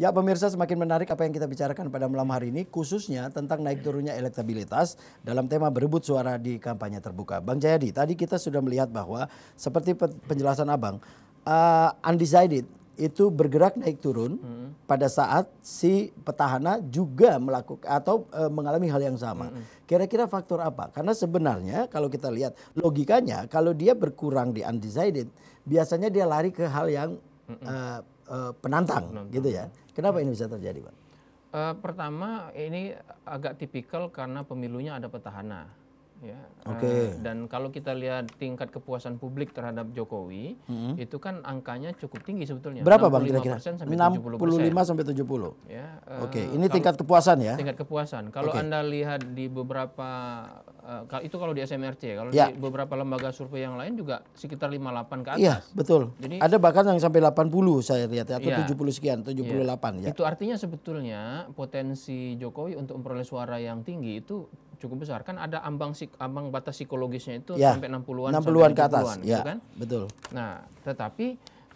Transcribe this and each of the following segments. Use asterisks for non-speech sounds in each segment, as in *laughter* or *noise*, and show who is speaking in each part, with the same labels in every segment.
Speaker 1: Ya pemirsa semakin menarik apa yang kita bicarakan pada malam hari ini khususnya tentang naik turunnya elektabilitas dalam tema berebut suara di kampanye terbuka. Bang Jayadi, tadi kita sudah melihat bahwa seperti penjelasan Abang, uh, eh, undecided itu bergerak naik turun hmm. pada saat si petahana juga melakukan atau e, mengalami hal yang sama. Hmm. Kira-kira hmm. faktor apa? Karena sebenarnya kalau kita lihat logikanya kalau dia berkurang di undecided, biasanya dia lari ke hal yang e, e, penantang, penantang gitu ya. Kenapa ini bisa terjadi, Pak?
Speaker 2: Uh, pertama, ini agak tipikal karena pemilunya ada petahana. Ya. Oke. Okay. Eh, dan kalau kita lihat tingkat kepuasan publik terhadap Jokowi, mm -hmm. itu kan angkanya cukup tinggi sebetulnya. Berapa bang kira-kira? 65 sampai 70. Ya, uh, Oke, okay. ini kalau, tingkat kepuasan ya? Tingkat kepuasan. Kalau okay. anda lihat di beberapa uh, itu kalau di SMRC, kalau ya. di beberapa lembaga survei yang lain juga sekitar 58 ke iya, atas. Iya, betul. Jadi ada
Speaker 1: bahkan yang sampai 80 saya lihat ya, atau ya. 70 sekian, 78 ya. ya.
Speaker 2: Itu artinya sebetulnya potensi Jokowi untuk memperoleh suara yang tinggi itu cukup besar. Kan ada ambang ambang batas psikologisnya itu ya, sampai 60-an 60-an ke atas, ya, gitu kan? Betul. Nah, tetapi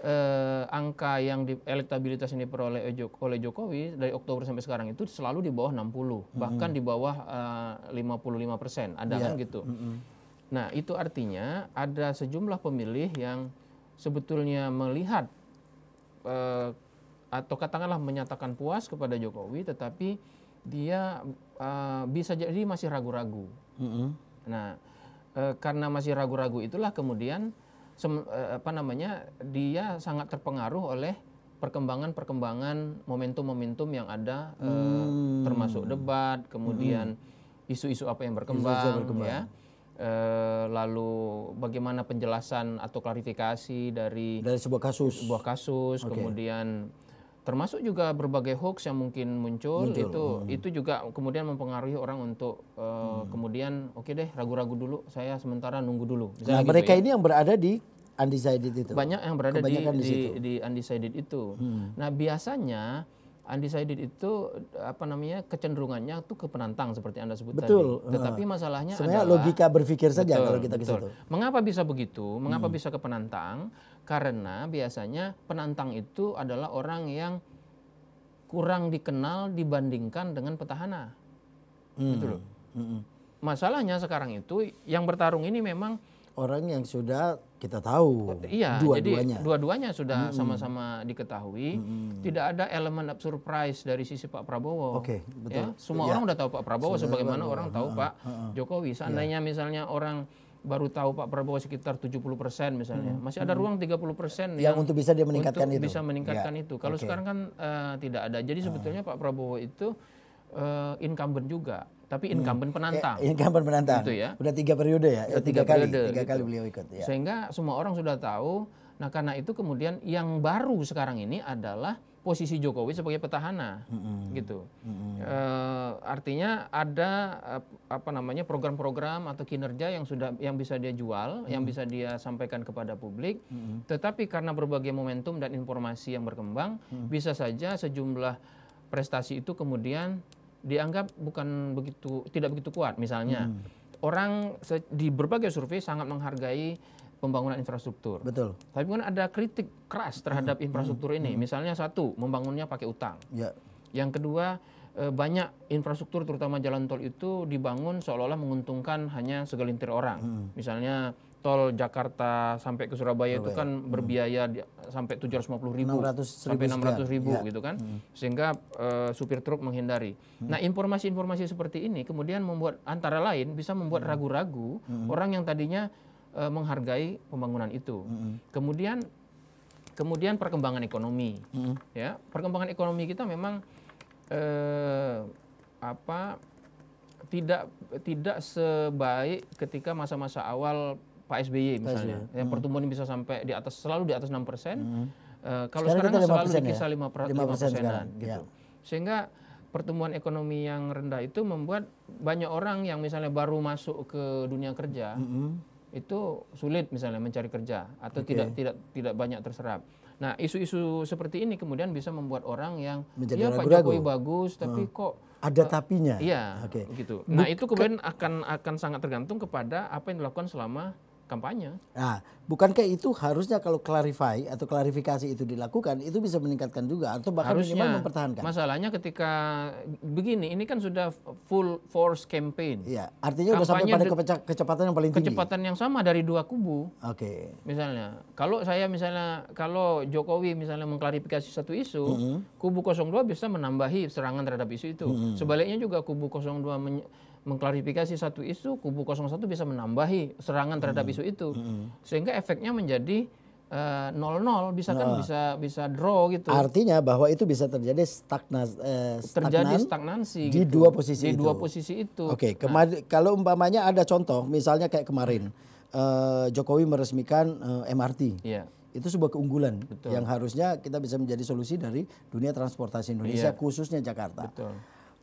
Speaker 2: eh, angka yang di, elektabilitas ini diperoleh oleh Jokowi dari Oktober sampai sekarang itu selalu di bawah 60, mm -hmm. bahkan di bawah eh, 55 ada kan ya. kan gitu. -hmm. Nah, itu artinya ada sejumlah pemilih yang sebetulnya melihat eh, atau katakanlah menyatakan puas kepada Jokowi, tetapi dia Eh, bisa jadi masih ragu-ragu. Mm -hmm. Nah, uh, karena masih ragu-ragu itulah kemudian sem, eh, apa namanya dia sangat terpengaruh oleh perkembangan-perkembangan momentum-momentum yang ada hmm. termasuk debat kemudian isu-isu hmm. apa yang berkembang, isu -isu berkembang. ya E, lalu bagaimana penjelasan atau klarifikasi dari dari sebuah kasus sebuah kasus okay. kemudian termasuk juga berbagai hoax yang mungkin muncul, muncul. itu hmm. itu juga kemudian mempengaruhi orang untuk uh, hmm. kemudian oke okay deh ragu-ragu dulu saya sementara nunggu dulu nah, gitu mereka ya. ini
Speaker 1: yang berada di undecided itu banyak yang berada di di, di,
Speaker 2: di undecided itu hmm. nah biasanya undecided itu apa namanya kecenderungannya tuh ke penantang seperti anda sebut betul. tadi. Tetapi masalahnya Sebenarnya adalah logika berpikir saja kalau kita ke Mengapa bisa begitu? Mengapa hmm. bisa ke penantang? Karena biasanya penantang itu adalah orang yang kurang dikenal dibandingkan dengan petahana. Hmm. Gitu Hmm. Masalahnya sekarang itu yang bertarung ini memang
Speaker 1: orang yang sudah kita tahu. Iya, dua Jadi
Speaker 2: dua-duanya sudah sama-sama hmm. diketahui. Hmm. Tidak ada elemen surprise dari sisi Pak Prabowo. Oke, okay, ya, betul. Ya, semua ya. orang sudah tahu Pak Prabowo Sebenarnya sebagaimana orang tahu ha, Pak ha, ha. Jokowi. Iya. Seandainya ya. misalnya orang baru tahu Pak Prabowo sekitar 70 persen misalnya. Hmm. Masih ada ruang ruang 30 persen yang, yang untuk bisa dia meningkatkan untuk itu. bisa meningkatkan ya. itu. Kalau okay. sekarang kan uh, tidak ada. Jadi sebetulnya Pak Prabowo itu uh, incumbent juga tapi incumbent hmm. penantang. Ya, incumbent penantang. Eh, itu ya.
Speaker 1: Udah tiga periode ya, Sudah eh, tiga, tiga kali, tiga gitu. kali beliau ikut. Ya.
Speaker 2: Sehingga semua orang sudah tahu. Nah karena itu kemudian yang baru sekarang ini adalah posisi Jokowi sebagai petahana, hmm gitu. hmm E, artinya ada apa namanya program-program atau kinerja yang sudah yang bisa dia jual, hmm yang bisa dia sampaikan kepada publik. hmm Tetapi karena berbagai momentum dan informasi yang berkembang, hmm bisa saja sejumlah prestasi itu kemudian dianggap bukan begitu tidak begitu kuat misalnya hmm. orang di berbagai survei sangat menghargai pembangunan infrastruktur. Betul. Tapi kan ada kritik keras terhadap hmm. infrastruktur hmm. ini. Hmm. Misalnya satu, membangunnya pakai utang. Ya. Yang kedua, eh, banyak infrastruktur terutama jalan tol itu dibangun seolah-olah menguntungkan hanya segelintir orang. Hmm. Misalnya tol Jakarta sampai ke Surabaya, Surabaya. itu kan hmm. berbiaya di, sampai 750 ribu 600 ribu sampai 600 ribu ya. gitu kan hmm. sehingga uh, supir truk menghindari hmm. nah informasi-informasi seperti ini kemudian membuat antara lain bisa membuat hmm. ragu-ragu hmm. hmm. orang yang tadinya uh, menghargai pembangunan itu hmm. kemudian kemudian perkembangan ekonomi hmm. ya perkembangan ekonomi kita memang eh, apa tidak tidak sebaik ketika masa-masa awal Pak SBY misalnya, SBY. yang hmm. pertumbuhan bisa sampai di atas selalu di atas enam persen. Hmm. Uh, kalau sekarang, sekarang selalu di kisah lima ya? persenan, gitu. Ya. Sehingga pertumbuhan ekonomi yang rendah itu membuat banyak orang yang misalnya baru masuk ke dunia kerja mm -hmm. itu sulit misalnya mencari kerja atau okay. tidak tidak tidak banyak terserap. Nah, isu-isu seperti ini kemudian bisa membuat orang yang Menjadi ya Pak Jokowi bagus hmm. tapi hmm. kok
Speaker 1: ada eh, tapinya. Iya, okay. gitu. Nah,
Speaker 2: itu kemudian akan akan sangat tergantung kepada apa yang dilakukan selama kampanye.
Speaker 1: Nah, bukankah itu harusnya kalau clarify atau klarifikasi itu dilakukan, itu bisa meningkatkan juga atau bahkan harusnya, minimal mempertahankan.
Speaker 2: Masalahnya ketika begini, ini kan sudah full force campaign. Iya, artinya sudah sampai pada kecepatan yang paling tinggi. Kecepatan yang sama dari dua kubu. Oke. Okay. Misalnya, kalau saya misalnya kalau Jokowi misalnya mengklarifikasi satu isu, mm -hmm. kubu 02 bisa menambahi serangan terhadap isu itu. Mm -hmm. Sebaliknya juga kubu 02 mengklarifikasi satu isu, kubu 01 bisa menambahi serangan terhadap hmm. isu itu. Hmm. Sehingga efeknya menjadi eh, nol nol bisa kan nah. bisa bisa draw gitu. Artinya
Speaker 1: bahwa itu bisa terjadi stagnas, eh,
Speaker 2: stagnan, terjadi stagnansi di gitu. dua posisi di itu. dua posisi itu. Oke, okay, nah.
Speaker 1: kalau umpamanya ada contoh misalnya kayak kemarin uh, Jokowi meresmikan uh, eh, MRT. Yeah. Itu sebuah keunggulan Betul. yang harusnya kita bisa menjadi solusi dari dunia transportasi Indonesia yeah. khususnya Jakarta. Betul.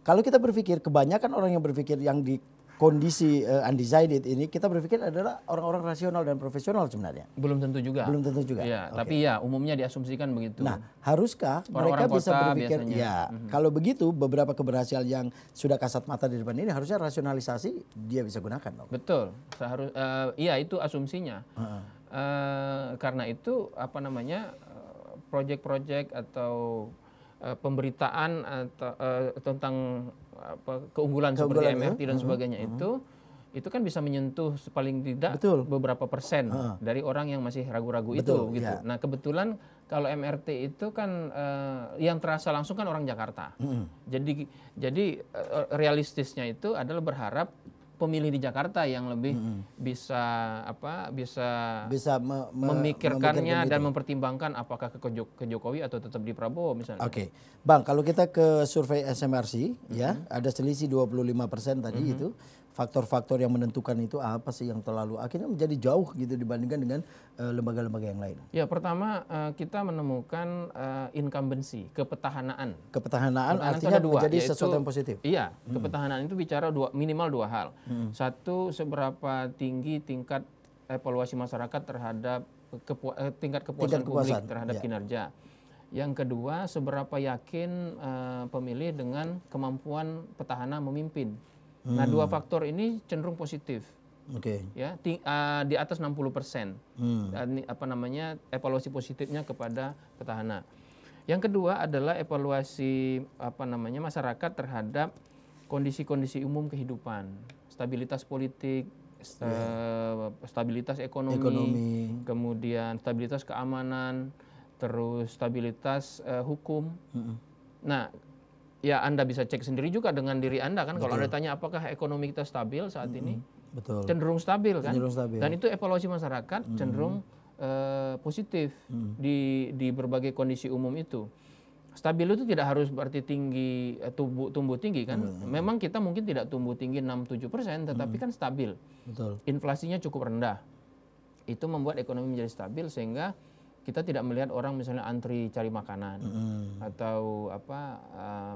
Speaker 1: Kalau kita berpikir kebanyakan orang yang berpikir yang di kondisi uh, undecided ini kita berpikir adalah orang-orang rasional dan profesional sebenarnya.
Speaker 2: Belum tentu juga. Belum tentu juga. Ya, okay. tapi ya umumnya diasumsikan begitu. Nah, haruskah orang -orang mereka kota bisa berpikir biasanya. ya, mm-hmm.
Speaker 1: kalau begitu beberapa keberhasilan yang sudah kasat mata di depan ini harusnya rasionalisasi dia bisa gunakan dong.
Speaker 2: Betul. Seharus uh, iya itu asumsinya. Uh -uh. Uh, karena itu apa namanya? Eh, project-project atau Eh, pemberitaan atau, eh, eh, tentang apa, keunggulan, keunggulan seperti ya? MRT dan sebagainya uh -huh. itu itu kan bisa menyentuh paling tidak Betul. beberapa persen uh. dari orang yang masih ragu-ragu itu gitu. Iya. Nah, kebetulan kalau MRT itu kan uh, yang terasa langsung kan orang Jakarta. Mm. Jadi jadi uh, realistisnya itu adalah berharap pemilih di Jakarta yang lebih -hmm. bisa apa bisa bisa me me memikirkannya dan mempertimbangkan apakah ke, ke Jokowi atau tetap di Prabowo misalnya. Oke.
Speaker 1: Okay. Bang, kalau kita ke survei SMRC -hmm. ya, mm-hmm. ada selisih 25% tadi mm -hmm. itu faktor-faktor yang menentukan itu apa sih yang terlalu akhirnya menjadi jauh gitu dibandingkan dengan eh, lembaga-lembaga uh, yang lain.
Speaker 2: Ya pertama uh, kita menemukan uh, incumbency kepetahanaan.
Speaker 1: Kepetahanaan, kepetahanaan artinya dua, menjadi yaitu, sesuatu yang
Speaker 2: positif. Iya hmm. kepetahanaan itu bicara dua minimal dua hal. Hmm. Satu seberapa tinggi tingkat evaluasi masyarakat terhadap tingkat kepuasan tingkat kepuasan. publik terhadap ya. kinerja. Yang kedua, seberapa yakin uh, pemilih dengan kemampuan petahana memimpin. Hmm. Nah, dua hmm. faktor ini cenderung positif. Oke. Okay. Ya, di, uh, ah, di atas 60 persen. Hmm. apa namanya evaluasi positifnya kepada petahana. Yang kedua adalah evaluasi apa namanya masyarakat terhadap kondisi-kondisi umum kehidupan, stabilitas politik, sta yeah. stabilitas ekonomi, ekonomi, kemudian stabilitas keamanan, terus stabilitas uh, hukum. Mm -hmm. Nah, ya Anda bisa cek sendiri juga dengan diri Anda kan. Kalau Anda tanya apakah ekonomi kita stabil saat ini? Betul. Cenderung stabil kan? Cenderung stabil. Dan itu evaluasi masyarakat hmm. cenderung uh, positif hmm. di di berbagai kondisi umum itu. Stabil itu tidak harus berarti tinggi eh, tumbuh tumbuh tinggi kan. Hmm. Memang kita mungkin tidak tumbuh tinggi 6-7 persen, tetapi hmm. kan stabil. Betul. Inflasinya cukup rendah. Itu membuat ekonomi menjadi stabil sehingga kita tidak melihat orang misalnya antri cari makanan mm. atau apa uh,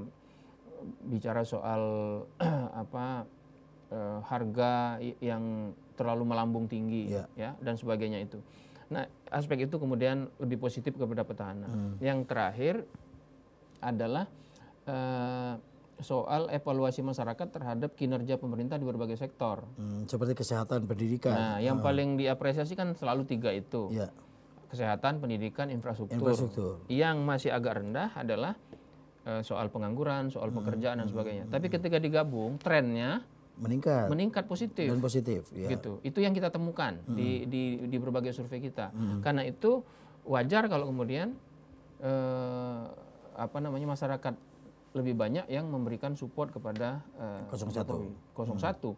Speaker 2: bicara soal *clears throat* apa uh, harga yang terlalu melambung tinggi yeah. ya dan sebagainya itu. Nah, aspek itu kemudian lebih positif kepada petahana. Mm. Yang terakhir adalah uh, soal evaluasi masyarakat terhadap kinerja pemerintah di berbagai sektor.
Speaker 1: Hmm, seperti kesehatan, pendidikan. Nah, yang hmm. paling
Speaker 2: diapresiasi kan selalu tiga itu. Ya kesehatan, pendidikan, infrastruktur. infrastruktur. Yang masih agak rendah adalah uh, soal pengangguran, soal hmm, pekerjaan hmm. dan sebagainya. Hmm. Tapi hmm. ketika digabung, trennya
Speaker 1: meningkat, meningkat
Speaker 2: positif dan positif.
Speaker 1: Ya. Gitu, itu
Speaker 2: yang kita temukan hmm. di, di di berbagai survei kita. Hmm. Karena itu wajar kalau kemudian eh, apa namanya masyarakat lebih banyak yang memberikan support kepada uh, 01 01. Hmm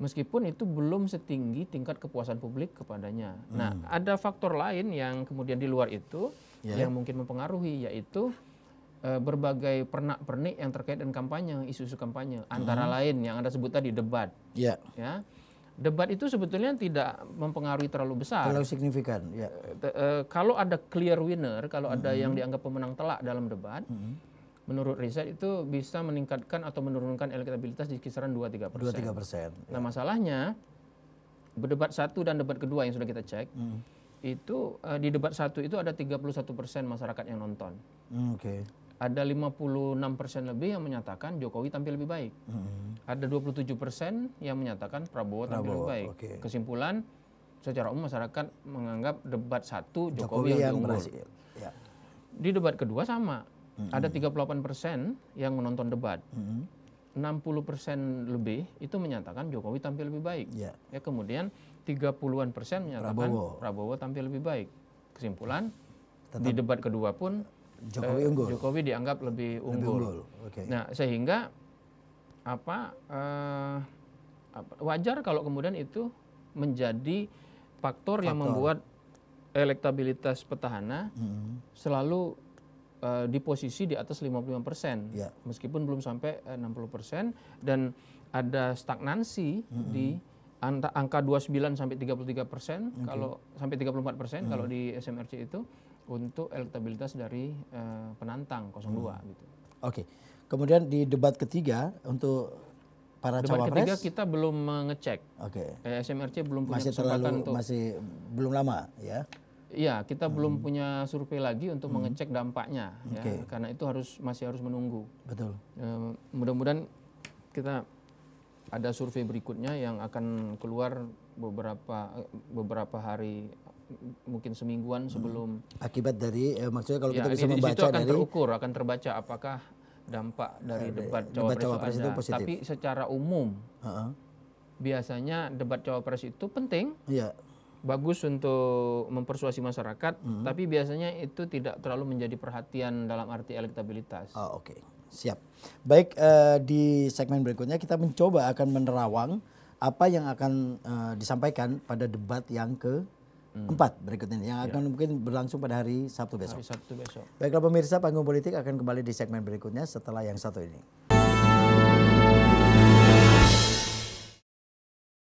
Speaker 2: meskipun itu belum setinggi tingkat kepuasan publik kepadanya. Nah, hmm. Nah, ada faktor lain yang kemudian di luar itu yeah. yang mungkin mempengaruhi yaitu eh, berbagai pernak-pernik yang terkait dengan kampanye, isu-isu kampanye. Antara hmm. lain yang Anda sebut tadi debat. Yeah. Ya. Debat itu sebetulnya tidak mempengaruhi terlalu besar. Terlalu
Speaker 1: signifikan, ya.
Speaker 2: eh, eh, kalau ada clear winner, kalau hmm. ada yang dianggap pemenang telak dalam debat, hmm menurut riset itu bisa meningkatkan atau menurunkan elektabilitas di kisaran 2-3 persen. 2-3 persen. Ya. Nah masalahnya debat satu dan debat kedua yang sudah kita cek hmm. itu uh, di debat satu itu ada 31 persen masyarakat yang nonton. Hmm, Oke. Okay. Ada 56 persen lebih yang menyatakan Jokowi tampil lebih baik. Hmm. Ada 27 persen yang menyatakan Prabowo, Prabowo tampil lebih baik. Okay. Kesimpulan secara umum masyarakat menganggap debat satu Jokowi, Jokowi yang, yang unggul. Ya. Di debat kedua sama ada -hmm. ada 38 persen yang menonton debat. Mm -hmm. 60 persen lebih itu menyatakan Jokowi tampil lebih baik. Yeah. Ya kemudian 30-an persen menyatakan Prabowo. Prabowo tampil lebih baik. Kesimpulan Tetap di debat kedua pun Jokowi eh, unggul. Jokowi dianggap lebih unggul. Lebih unggul. Okay. Nah sehingga apa eh, wajar kalau kemudian itu menjadi faktor, faktor. yang membuat elektabilitas petahana mm -hmm. selalu Eh, di posisi di atas 55 persen, ya. meskipun belum sampai 60 eh, persen dan ada stagnansi mm -hmm. di angka, dua 29 sampai 33 persen okay. kalau sampai 34 persen hmm. kalau di SMRC itu untuk elektabilitas dari uh, penantang 02 hmm. gitu.
Speaker 1: Oke. Okay. Kemudian di debat ketiga untuk para debat cawapres ketiga
Speaker 2: kita belum mengecek. Oke. Okay. SMRC belum punya masih terlalu, untuk
Speaker 1: masih belum lama
Speaker 2: ya. Iya, kita hmm. belum punya survei lagi untuk hmm. mengecek dampaknya, ya, okay. karena itu harus masih harus menunggu. Betul. E, mudah-mudahan kita ada survei berikutnya yang akan keluar beberapa beberapa hari mungkin semingguan hmm. sebelum
Speaker 1: Hmm. akibat dari eh, maksudnya kalau ya, kita bisa di, membaca di akan dari terukur
Speaker 2: akan terbaca apakah dampak dari eh, debat cawapres, itu, itu positif. Tapi secara umum uh -huh. biasanya debat cawapres itu penting. Iya. Yeah bagus untuk mempersuasi masyarakat, hmm. tapi biasanya itu tidak terlalu menjadi perhatian dalam arti elektabilitas. Oh, Oke, okay.
Speaker 1: siap. Baik, uh, di segmen berikutnya kita mencoba akan menerawang apa yang akan uh, disampaikan pada debat yang ke hmm. berikut ini yang ya. akan ya. mungkin berlangsung pada hari Sabtu besok. Hari Sabtu besok. Baiklah pemirsa, panggung politik akan kembali di segmen berikutnya setelah yang satu ini.